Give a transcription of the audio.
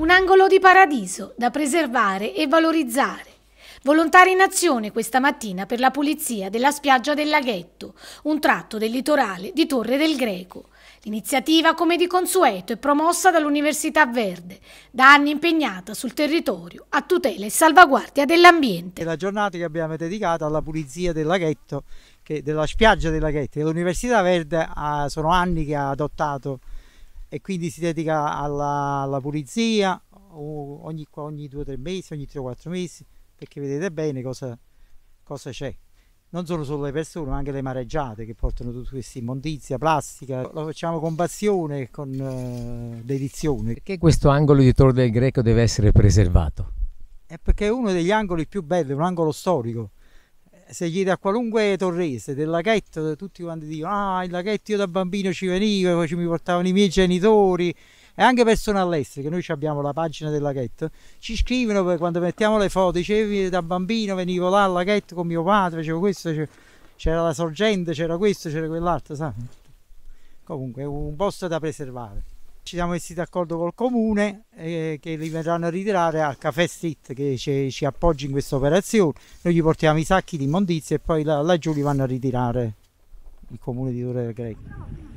Un angolo di paradiso da preservare e valorizzare. Volontari in azione questa mattina per la pulizia della spiaggia del laghetto, un tratto del litorale di Torre del Greco. L'iniziativa, come di consueto, è promossa dall'Università Verde, da anni impegnata sul territorio a tutela e salvaguardia dell'ambiente. La giornata che abbiamo dedicato alla pulizia del laghetto, della spiaggia del laghetto, l'Università Verde ha, ah, sono anni che ha adottato e quindi si dedica alla, alla pulizia ogni, ogni o tre mesi, ogni tre o quattro mesi, perché vedete bene cosa, cosa c'è. Non sono solo le persone, ma anche le mareggiate che portano tutta questa immondizia, plastica. Lo facciamo con passione, e con eh, dedizione. Perché questo angolo di Torre del Greco deve essere preservato? È perché è uno degli angoli più belli, un angolo storico se chiede a qualunque torrese del laghetto, tutti quanti dicono, ah il laghetto io da bambino ci venivo, poi ci mi portavano i miei genitori, e anche persone all'estero, che noi abbiamo la pagina del laghetto, ci scrivono quando mettiamo le foto, dicevi da bambino venivo là al laghetto con mio padre, facevo questo, c'era la sorgente, c'era questo, c'era quell'altro, sai? Comunque è un posto da preservare ci siamo messi d'accordo col comune eh, che li verranno a ritirare al Café Street che ci, ci appoggia in questa operazione. Noi gli portiamo i sacchi di immondizie e poi laggiù li vanno a ritirare il comune di Torre Greco.